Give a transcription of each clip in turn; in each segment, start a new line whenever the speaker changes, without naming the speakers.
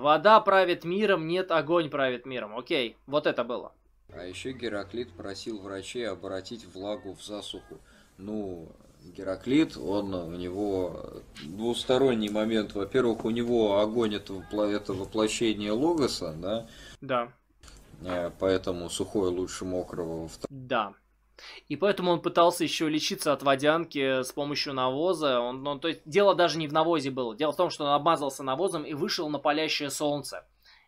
Вода правит миром, нет, огонь правит миром. Окей, вот это было.
А еще Гераклит просил врачей обратить влагу в засуху. Ну, Гераклит, он у него двусторонний момент. Во-первых, у него огонь это, вопло... это воплощение логоса, да? Да. Э, поэтому сухое лучше мокрого.
Да. И поэтому он пытался еще лечиться от водянки э, с помощью навоза. Он, он, ну, то есть, дело даже не в навозе было. Дело в том, что он обмазался навозом и вышел на палящее солнце.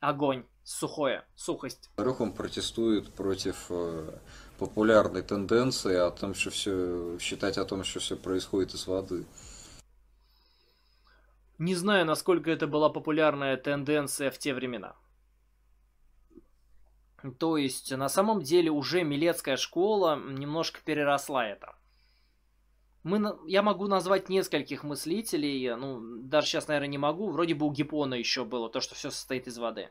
Огонь. Сухое. Сухость.
Рюхом протестует против э, популярной тенденции о том, что все считать о том, что все происходит из
воды. Не знаю, насколько это была популярная тенденция в те времена. То есть, на самом деле, уже Милецкая школа немножко переросла это. Мы, я могу назвать нескольких мыслителей, ну, даже сейчас, наверное, не могу. Вроде бы у Гиппона еще было то, что все состоит из воды.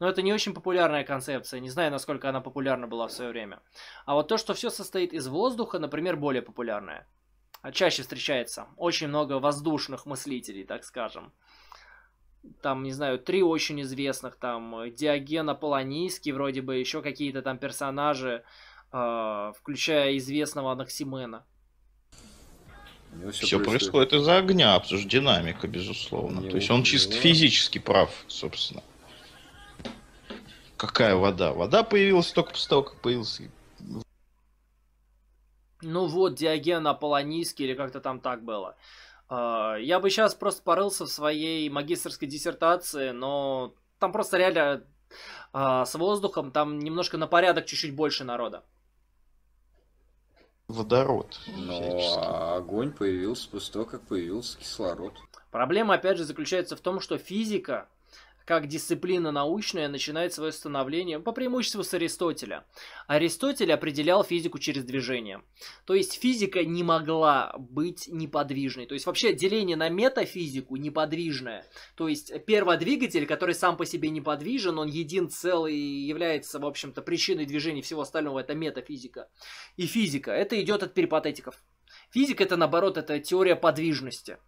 Но это не очень популярная концепция, не знаю, насколько она популярна была в свое время. А вот то, что все состоит из воздуха, например, более популярное, а Чаще встречается. Очень много воздушных мыслителей, так скажем там, не знаю, три очень известных, там, э, Диогена Полонийский, вроде бы, еще какие-то там персонажи, э, включая известного Анаксимена.
Все,
все происходит из-за огня, потому что динамика, безусловно. Не То есть он чисто не физически прав, собственно. Какая вода? Вода появилась только после того, как появился
ну вот, Диоген Аполлонийский, или как-то там так было. А, я бы сейчас просто порылся в своей магистрской диссертации, но там просто реально а, с воздухом, там немножко на порядок чуть-чуть больше народа.
Водород.
Но огонь появился после того, как появился кислород. Проблема, опять же, заключается в том, что физика как дисциплина научная начинает свое становление по преимуществу с Аристотеля. Аристотель определял физику через движение. То есть физика не могла быть неподвижной. То есть вообще деление на метафизику неподвижное. То есть перводвигатель, который сам по себе неподвижен, он един целый и является, в общем-то, причиной движения всего остального. Это метафизика. И физика. Это идет от перипатетиков. Физика это наоборот, это теория подвижности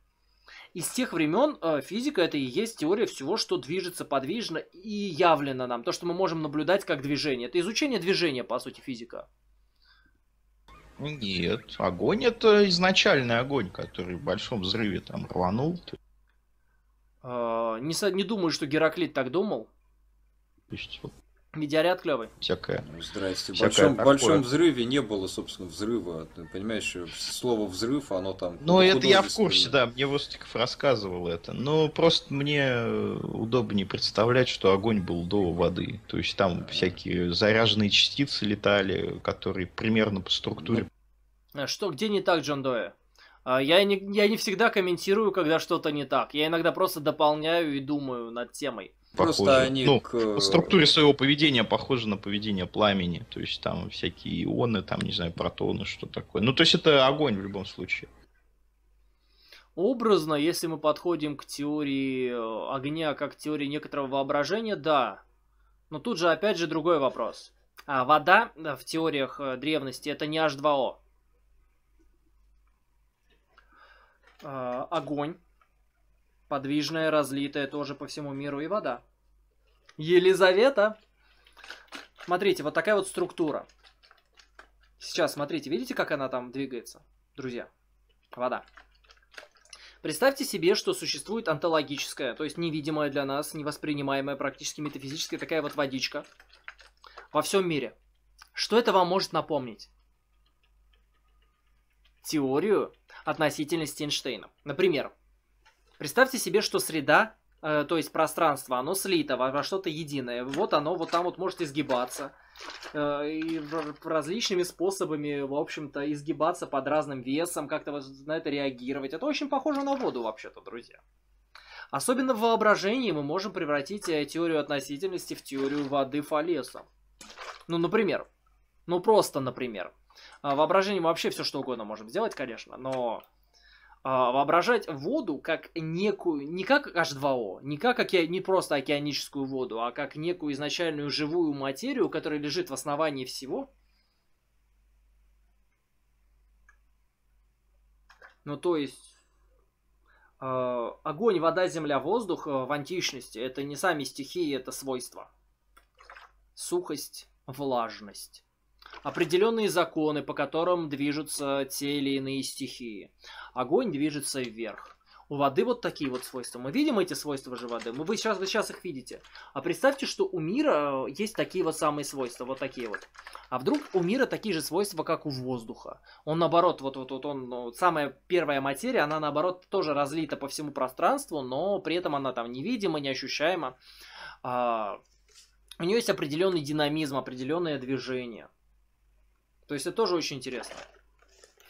из тех времен э, физика это и есть теория всего, что движется подвижно и явлено нам. То, что мы можем наблюдать как движение. Это изучение движения, по сути, физика.
Нет, огонь это изначальный огонь, который в большом взрыве там рванул.
А, не, не думаю, что Гераклит так думал. То есть Видеоряд клевый.
Всякое. Ну, здрасте. В большом, большом
взрыве не было, собственно, взрыва. Ты понимаешь, слово взрыв, оно там. Ну, это я в курсе, да. Мне Востиков рассказывал это.
Но просто мне э, удобнее представлять, что огонь был до воды. То есть там А-а-а. всякие заряженные частицы летали, которые примерно по структуре.
Ну. Э, что, где не так, Джон Доя? А, я не, я не всегда комментирую, когда что-то не так. Я иногда просто дополняю и думаю над темой. Просто похожи. они ну, к... по э, структуре
своего поведения похожи на поведение пламени. То есть там всякие ионы, там, не знаю, протоны, что такое. Ну, то есть это огонь в любом случае.
Образно, если мы подходим к теории э, огня как теории некоторого воображения, да. Но тут же опять же другой вопрос. А вода э, в теориях древности это не H2O. А, огонь подвижная, разлитая тоже по всему миру, и вода. Елизавета! Смотрите, вот такая вот структура. Сейчас, смотрите, видите, как она там двигается, друзья? Вода. Представьте себе, что существует антологическая, то есть невидимая для нас, невоспринимаемая практически метафизически такая вот водичка во всем мире. Что это вам может напомнить? Теорию относительности Эйнштейна. Например, Представьте себе, что среда, э, то есть пространство, оно слито во, во что-то единое. Вот оно вот там вот может изгибаться. Э, и различными способами, в общем-то, изгибаться под разным весом, как-то вот на это реагировать. Это очень похоже на воду, вообще-то, друзья. Особенно в воображении мы можем превратить э, теорию относительности в теорию воды Фалеса. Ну, например. Ну, просто, например. А Воображением вообще все что угодно можем сделать, конечно, но а, воображать воду как некую, не как H2O, не как оке, не просто океаническую воду, а как некую изначальную живую материю, которая лежит в основании всего. Ну то есть э, огонь, вода, земля, воздух э, в античности это не сами стихии, это свойства. Сухость, влажность определенные законы, по которым движутся те или иные стихии. Огонь движется вверх. У воды вот такие вот свойства. Мы видим эти свойства же воды. Мы, вы, сейчас, вы сейчас их видите. А представьте, что у мира э, есть такие вот самые свойства. Вот такие вот. А вдруг у мира такие же свойства, как у воздуха. Он наоборот, вот, вот, вот он, ну, самая первая материя, она наоборот тоже разлита по всему пространству, но при этом она там невидима, неощущаема. А, у нее есть определенный динамизм, определенное движение. То есть это тоже очень интересно.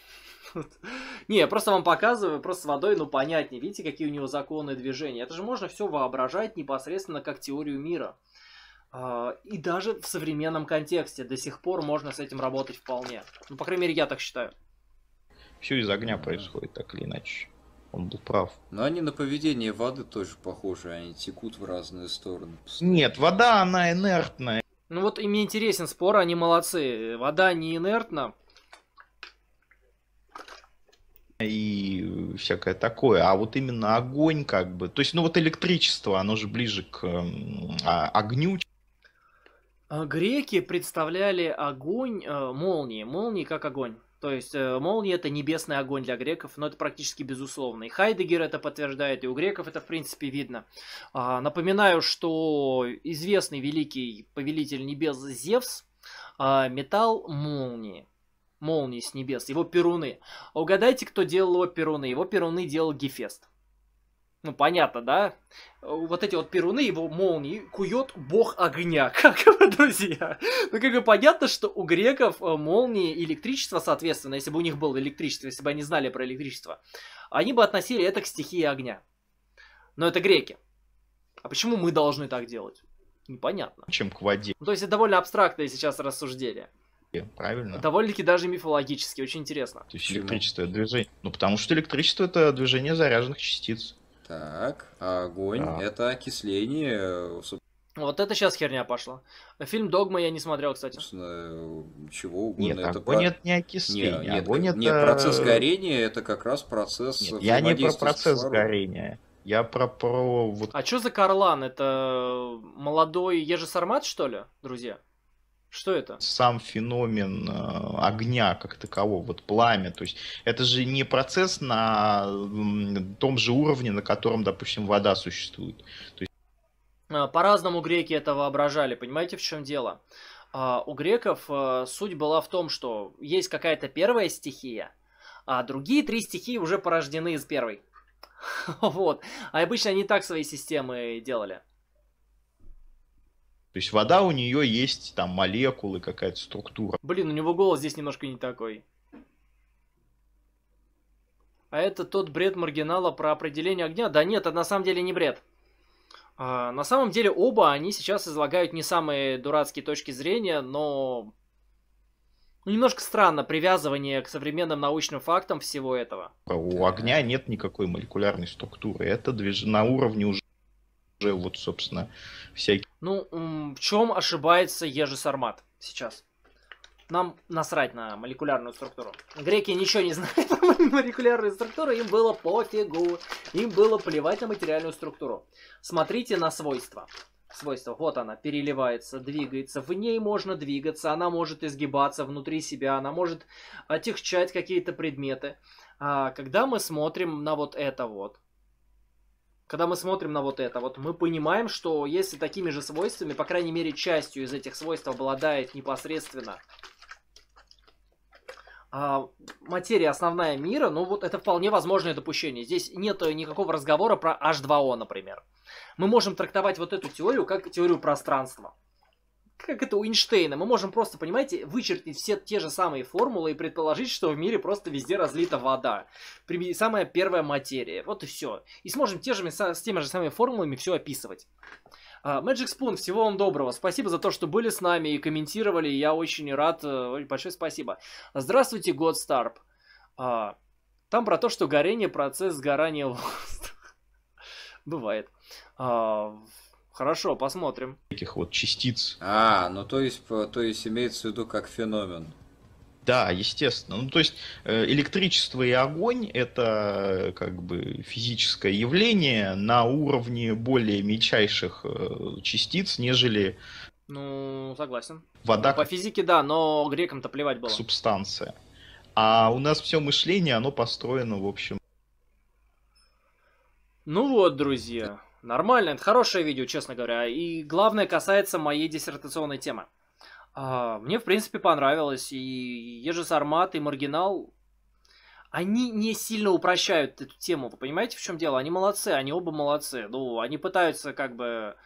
Не, я просто вам показываю, просто с водой, ну, понятнее. Видите, какие у него законы движения. Это же можно все воображать непосредственно как теорию мира. А, и даже в современном контексте до сих пор можно с этим работать вполне. Ну, по крайней мере, я так считаю.
Все из огня происходит, так или иначе. Он был прав. Но они на поведение воды тоже похожи, они текут в разные стороны.
Нет, вода, она инертная. Ну вот и мне интересен спор, они молодцы. Вода не инертна.
И всякое такое. А вот именно огонь как бы... То есть, ну вот электричество, оно же ближе к а, огню.
А, греки представляли огонь э, молнии. Молнии как огонь. То есть э, молния это небесный огонь для греков, но это практически безусловно. И Хайдегер это подтверждает, и у греков это в принципе видно. А, напоминаю, что известный великий повелитель небес Зевс а, метал молнии. Молнии с небес, его перуны. А угадайте, кто делал его перуны? Его перуны делал Гефест ну понятно, да? Э, вот эти вот перуны, его молнии, кует бог огня, как бы, друзья. Ну, как бы понятно, что у греков э, молнии и электричество, соответственно, если бы у них было электричество, если бы они знали про электричество, они бы относили это к стихии огня. Но это греки. А почему мы должны так делать? Непонятно.
Чем к воде. Ну,
то есть это довольно абстрактное сейчас рассуждение. Э, правильно. Довольно-таки даже мифологически, очень интересно.
То есть электричество это движение. Ну, потому что электричество это
движение заряженных частиц. Так, а огонь а. это окисление. Э,
вот это сейчас херня пошла. Фильм Догма я не смотрел, кстати. Чего угодно. Нет, это огонь про... это
не окисление. Нет, огонь нет, это... нет, процесс горения это как раз процесс. Нет,
я не про процесс горения. Я про про
А что за Карлан? Это молодой ежесармат что ли, друзья? Что это?
Сам феномен э, огня как такового, вот пламя. То есть это же не процесс на том же уровне, на котором, допустим, вода существует. есть...
Э, по-разному греки это воображали, понимаете, в чем дело? Э, у греков суть была в том, что есть какая-то первая стихия, а другие три стихии уже порождены из первой. Вот. А обычно они так свои системы делали.
То есть вода у нее есть там молекулы, какая-то структура.
Блин, у него голос здесь немножко не такой. А это тот бред маргинала про определение огня? Да нет, это на самом деле не бред. А, на самом деле оба они сейчас излагают не самые дурацкие точки зрения, но... Ну, немножко странно привязывание к современным научным фактам всего этого.
У огня нет никакой молекулярной структуры. Это движ... на уровне уже, уже вот, собственно, всяких
ну, в чем ошибается Ежи сейчас? Нам насрать на молекулярную структуру. Греки ничего не знают про молекулярную структуру, им было пофигу. Им было плевать на материальную структуру. Смотрите на свойства. Свойства. Вот она, переливается, двигается. В ней можно двигаться, она может изгибаться внутри себя, она может отягчать какие-то предметы. А когда мы смотрим на вот это вот, когда мы смотрим на вот это, вот мы понимаем, что если такими же свойствами, по крайней мере, частью из этих свойств обладает непосредственно а, материя основная мира, ну вот это вполне возможное допущение. Здесь нет э, никакого разговора про H2O, например. Мы можем трактовать вот эту теорию как теорию пространства как это у Эйнштейна. Мы можем просто, понимаете, вычертить все те же самые формулы и предположить, что в мире просто везде разлита вода. Самая первая материя. Вот и все. И сможем те же, с теми же самыми формулами все описывать. А, Magic Spoon, всего вам доброго. Спасибо за то, что были с нами и комментировали. Я очень рад. Э, большое спасибо. Здравствуйте, Годстарп. А, там про то, что горение процесс сгорания воздуха. Бывает. А, Хорошо, посмотрим.
Таких вот
частиц. А, ну то есть, то есть имеется в виду как феномен.
Да, естественно. Ну, то есть э, электричество и огонь это э, как бы физическое явление на уровне более мельчайших э, частиц, нежели
ну, согласен. Вода. По физике, да, но грекам-то плевать было.
Субстанция. А у нас все мышление, оно построено, в общем.
Ну вот, друзья. Нормально, это хорошее видео, честно говоря. И главное касается моей диссертационной темы. А, мне, в принципе, понравилось. И Ежес Армат, и Маргинал, они не сильно упрощают эту тему. Вы понимаете, в чем дело? Они молодцы, они оба молодцы. Ну, они пытаются как бы...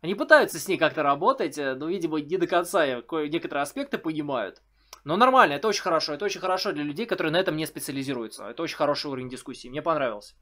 Они пытаются с ней как-то работать, э, но, видимо, не до конца некоторые аспекты понимают. Но нормально, это очень хорошо. Это очень хорошо для людей, которые на этом не специализируются. Это очень хороший уровень дискуссии. Мне понравилось.